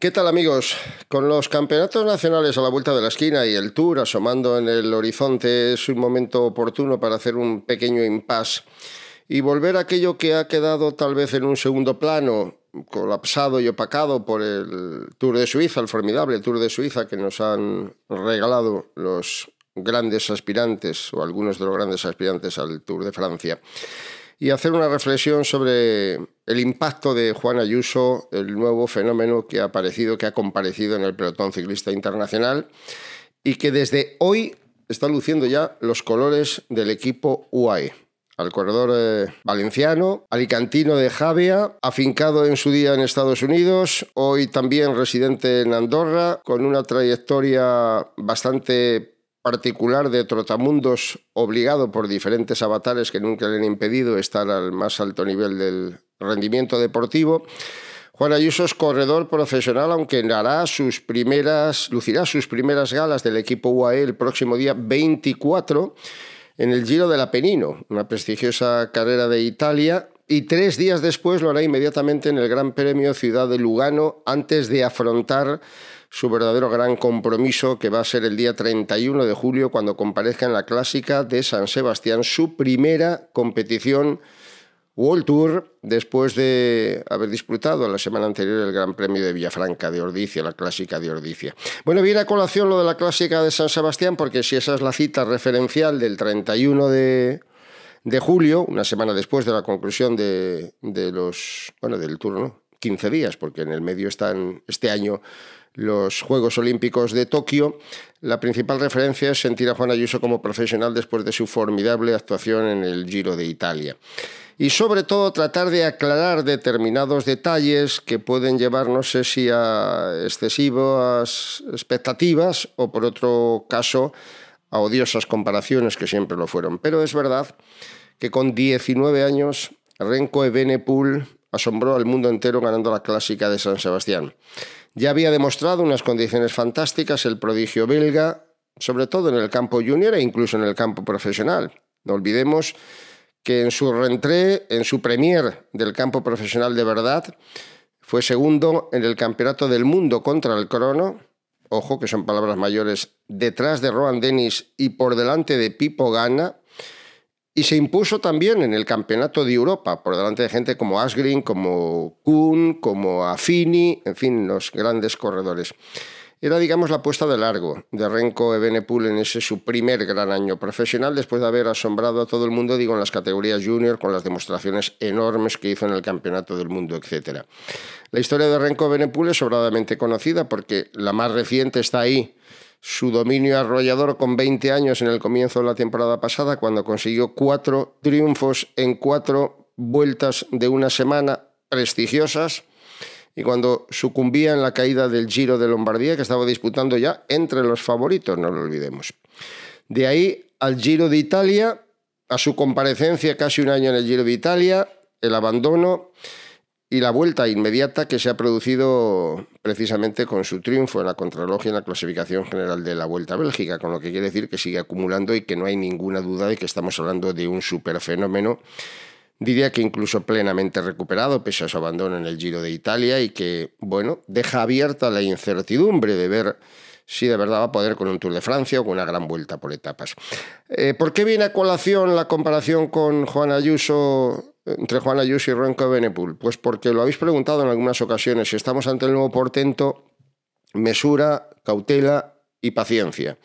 ¿Qué tal amigos? Con los campeonatos nacionales a la vuelta de la esquina y el tour asomando en el horizonte es un momento oportuno para hacer un pequeño impasse y volver a aquello que ha quedado tal vez en un segundo plano, colapsado y opacado por el Tour de Suiza, el formidable Tour de Suiza que nos han regalado los grandes aspirantes o algunos de los grandes aspirantes al Tour de Francia y hacer una reflexión sobre el impacto de Juan Ayuso, el nuevo fenómeno que ha aparecido, que ha comparecido en el pelotón ciclista internacional y que desde hoy está luciendo ya los colores del equipo UAE. Al corredor eh, valenciano, alicantino de Javia, afincado en su día en Estados Unidos, hoy también residente en Andorra, con una trayectoria bastante particular de Trotamundos, obligado por diferentes avatares que nunca le han impedido estar al más alto nivel del rendimiento deportivo. Juan Ayuso es corredor profesional, aunque hará sus primeras, lucirá sus primeras galas del equipo UAE el próximo día 24 en el Giro del Apenino, una prestigiosa carrera de Italia, y tres días después lo hará inmediatamente en el Gran Premio Ciudad de Lugano, antes de afrontar su verdadero gran compromiso que va a ser el día 31 de julio cuando comparezca en la Clásica de San Sebastián, su primera competición World Tour después de haber disputado la semana anterior el Gran Premio de Villafranca de Ordicia, la Clásica de Ordicia. Bueno, viene a colación lo de la Clásica de San Sebastián porque si esa es la cita referencial del 31 de julio, una semana después de la conclusión de, de los, bueno, del turno, 15 días, porque en el medio están este año los Juegos Olímpicos de Tokio. La principal referencia es sentir a Juan Ayuso como profesional después de su formidable actuación en el Giro de Italia. Y sobre todo tratar de aclarar determinados detalles que pueden llevar, no sé si a excesivas expectativas o por otro caso a odiosas comparaciones que siempre lo fueron. Pero es verdad que con 19 años Renko Evenepoel asombró al mundo entero ganando la clásica de San Sebastián. Ya había demostrado unas condiciones fantásticas el prodigio belga, sobre todo en el campo junior e incluso en el campo profesional. No olvidemos que en su rentré, en su premier del campo profesional de verdad, fue segundo en el Campeonato del Mundo contra el Crono, ojo que son palabras mayores, detrás de Rohan Dennis y por delante de Pipo Gana, y se impuso también en el Campeonato de Europa, por delante de gente como Asgreen, como Kuhn, como Affini, en fin, los grandes corredores. Era, digamos, la puesta de largo de Renko Ebenepul en ese su primer gran año profesional, después de haber asombrado a todo el mundo, digo, en las categorías junior, con las demostraciones enormes que hizo en el Campeonato del Mundo, etc. La historia de Renko Ebenepul es sobradamente conocida porque la más reciente está ahí, su dominio arrollador con 20 años en el comienzo de la temporada pasada, cuando consiguió cuatro triunfos en cuatro vueltas de una semana prestigiosas y cuando sucumbía en la caída del Giro de Lombardía, que estaba disputando ya entre los favoritos, no lo olvidemos. De ahí al Giro de Italia, a su comparecencia casi un año en el Giro de Italia, el abandono, y la vuelta inmediata que se ha producido precisamente con su triunfo en la contrarreloj y en la clasificación general de la Vuelta a Bélgica, con lo que quiere decir que sigue acumulando y que no hay ninguna duda de que estamos hablando de un superfenómeno, diría que incluso plenamente recuperado, pese a su abandono en el Giro de Italia y que, bueno, deja abierta la incertidumbre de ver si de verdad va a poder con un Tour de Francia o con una gran vuelta por etapas. Eh, ¿Por qué viene a colación la comparación con Juan Ayuso entre Juan Ayuso y Renko Benepul? Pues porque lo habéis preguntado en algunas ocasiones, si estamos ante el nuevo portento, mesura, cautela y paciencia.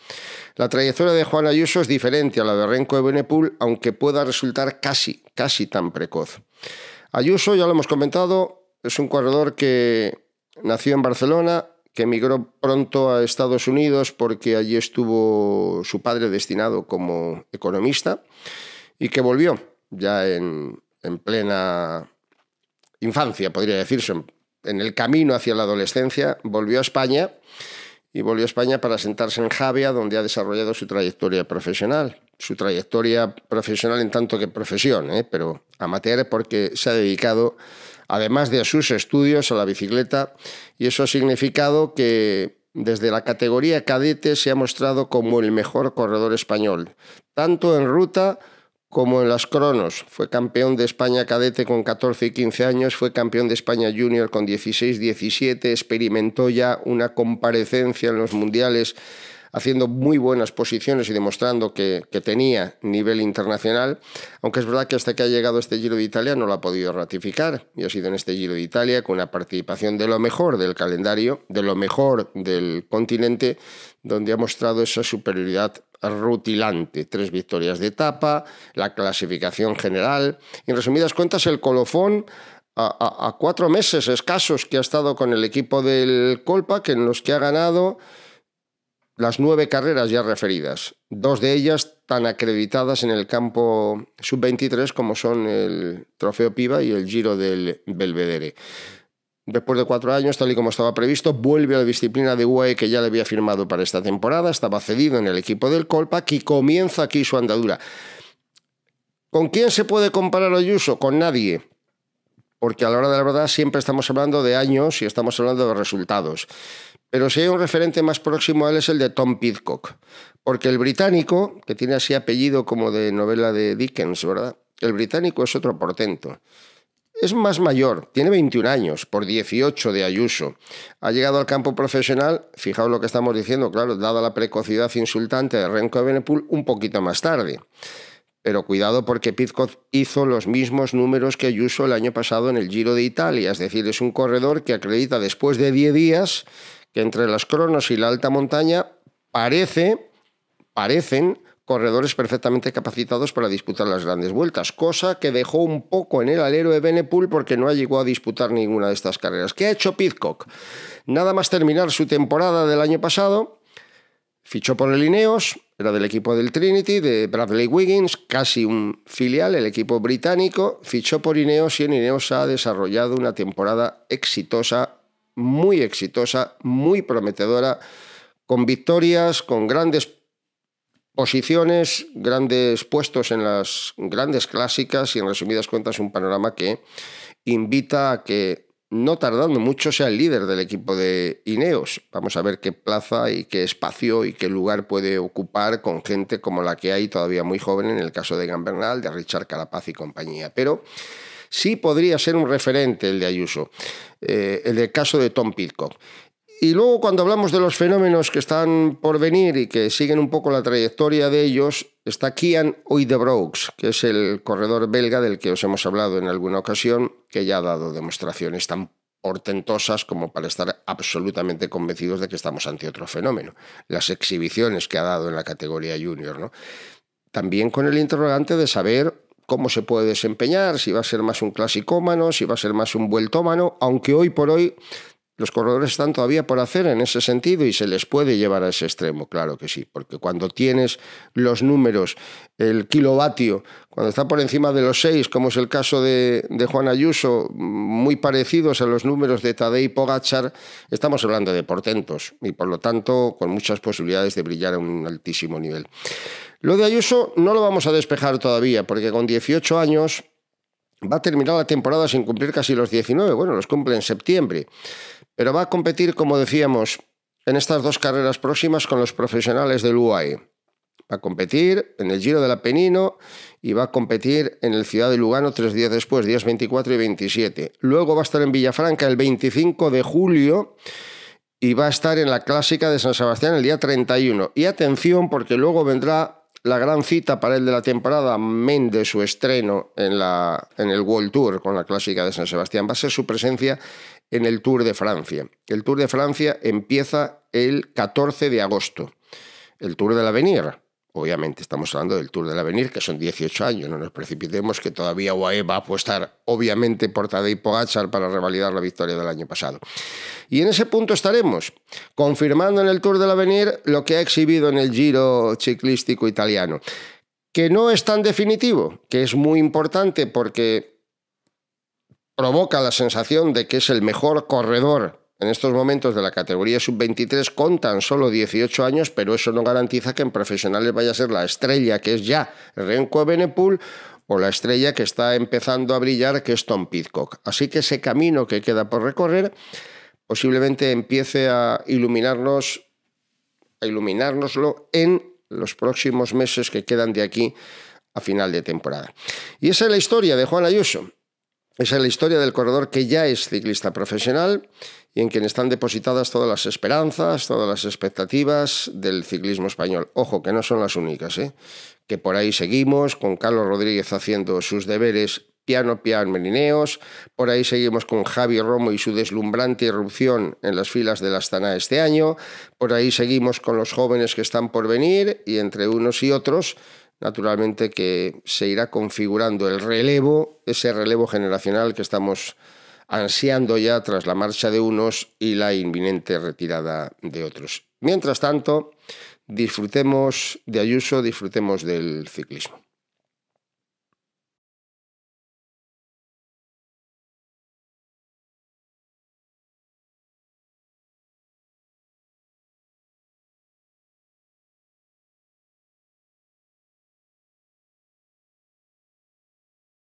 La trayectoria de Juan Ayuso es diferente a la de Renko de Benepul, aunque pueda resultar casi, casi tan precoz. Ayuso, ya lo hemos comentado, es un corredor que nació en Barcelona, que emigró pronto a Estados Unidos porque allí estuvo su padre destinado como economista y que volvió ya en, en plena infancia, podría decirse, en el camino hacia la adolescencia, volvió a España y volvió a España para sentarse en Javia, donde ha desarrollado su trayectoria profesional. Su trayectoria profesional en tanto que profesión, ¿eh? pero amateur porque se ha dedicado, además de a sus estudios, a la bicicleta y eso ha significado que desde la categoría cadete se ha mostrado como el mejor corredor español, tanto en ruta como en las cronos. Fue campeón de España cadete con 14 y 15 años, fue campeón de España junior con 16, 17, experimentó ya una comparecencia en los mundiales haciendo muy buenas posiciones y demostrando que, tenía nivel internacional, aunque es verdad que hasta que ha llegado este Giro de Italia no lo ha podido ratificar y ha sido en este Giro de Italia con una participación de lo mejor del calendario, de lo mejor del continente, donde ha mostrado esa superioridad rutilante. Tres victorias de etapa, la clasificación general. En resumidas cuentas, el colofón a cuatro meses escasos que ha estado con el equipo del Colpa, que en los que ha ganado las nueve carreras ya referidas, dos de ellas tan acreditadas en el campo sub-23 como son el Trofeo Piva y el Giro del Belvedere. Después de cuatro años, tal y como estaba previsto, vuelve a la disciplina de UAE que ya le había firmado para esta temporada, estaba cedido en el equipo del Colpa, y comienza aquí su andadura. ¿Con quién se puede comparar Ayuso? Con nadie. Porque a la hora de la verdad siempre estamos hablando de años y estamos hablando de resultados. Pero si hay un referente más próximo a él es el de Tom Pidcock, porque el británico, que tiene así apellido como de novela de Dickens, ¿verdad? El británico es otro portento. Es más mayor, tiene 21 años, por 18 de Ayuso. Ha llegado al campo profesional, fijaos lo que estamos diciendo, claro, dada la precocidad insultante de Renko de Benepool, un poquito más tarde. Pero cuidado porque pitcock hizo los mismos números que Ayuso el año pasado en el Giro de Italia, es decir, es un corredor que acredita después de 10 días que entre las cronos y la alta montaña parece, parecen corredores perfectamente capacitados para disputar las grandes vueltas, cosa que dejó un poco en el alero de Benepool porque no ha llegó a disputar ninguna de estas carreras. ¿Qué ha hecho Pitcock? Nada más terminar su temporada del año pasado, fichó por el Ineos, era del equipo del Trinity, de Bradley Wiggins, casi un filial, el equipo británico, fichó por Ineos y en Ineos ha desarrollado una temporada exitosa muy exitosa, muy prometedora, con victorias, con grandes posiciones, grandes puestos en las grandes clásicas y en resumidas cuentas un panorama que invita a que no tardando mucho sea el líder del equipo de Ineos. Vamos a ver qué plaza y qué espacio y qué lugar puede ocupar con gente como la que hay todavía muy joven en el caso de Gambernal, de Richard Carapaz y compañía. Pero sí podría ser un referente el de Ayuso, eh, el del caso de Tom Pitcock. Y luego cuando hablamos de los fenómenos que están por venir y que siguen un poco la trayectoria de ellos, está Kian Oidebrooks, que es el corredor belga del que os hemos hablado en alguna ocasión, que ya ha dado demostraciones tan portentosas como para estar absolutamente convencidos de que estamos ante otro fenómeno. Las exhibiciones que ha dado en la categoría junior, ¿no? También con el interrogante de saber cómo se puede desempeñar, si va a ser más un clasicómano, si va a ser más un vueltómano, aunque hoy por hoy los corredores están todavía por hacer en ese sentido y se les puede llevar a ese extremo, claro que sí, porque cuando tienes los números, el kilovatio, cuando está por encima de los seis, como es el caso de, Juan Ayuso, muy parecidos a los números de Tadej Pogachar, estamos hablando de portentos y por lo tanto con muchas posibilidades de brillar a un altísimo nivel. Lo de Ayuso no lo vamos a despejar todavía, porque con 18 años Va a terminar la temporada sin cumplir casi los 19, bueno, los cumple en septiembre, pero va a competir, como decíamos, en estas dos carreras próximas con los profesionales del UAE. Va a competir en el Giro del Apenino y va a competir en el Ciudad de Lugano tres días después, días 24 y 27. Luego va a estar en Villafranca el 25 de julio y va a estar en la Clásica de San Sebastián el día 31. Y atención porque luego vendrá la gran cita para el de la temporada, mende su estreno en, la, en el World Tour con la clásica de San Sebastián, va a ser su presencia en el Tour de Francia. El Tour de Francia empieza el 14 de agosto, el Tour de la Avenir, Obviamente estamos hablando del Tour del Avenir, que son 18 años, no nos precipitemos que todavía UAE va a apostar, obviamente, por Tadej Pogacar para revalidar la victoria del año pasado. Y en ese punto estaremos, confirmando en el Tour del Avenir lo que ha exhibido en el Giro ciclístico italiano, que no es tan definitivo, que es muy importante porque provoca la sensación de que es el mejor corredor en estos momentos de la categoría sub-23 con tan solo 18 años, pero eso no garantiza que en profesionales vaya a ser la estrella que es ya Renko Benepool o la estrella que está empezando a brillar que es Tom Pitcock. Así que ese camino que queda por recorrer posiblemente empiece a iluminarnos a iluminárnoslo en los próximos meses que quedan de aquí a final de temporada. Y esa es la historia de Juan Ayuso. Esa es la historia del corredor que ya es ciclista profesional y en quien están depositadas todas las esperanzas, todas las expectativas del ciclismo español. Ojo, que no son las únicas, ¿eh? que por ahí seguimos con Carlos Rodríguez haciendo sus deberes piano piano merineos, por ahí seguimos con Javi Romo y su deslumbrante irrupción en las filas de la Astana este año, por ahí seguimos con los jóvenes que están por venir y entre unos y otros naturalmente que se irá configurando el relevo, ese relevo generacional que estamos ansiando ya tras la marcha de unos y la inminente retirada de otros. Mientras tanto, disfrutemos de Ayuso, disfrutemos del ciclismo.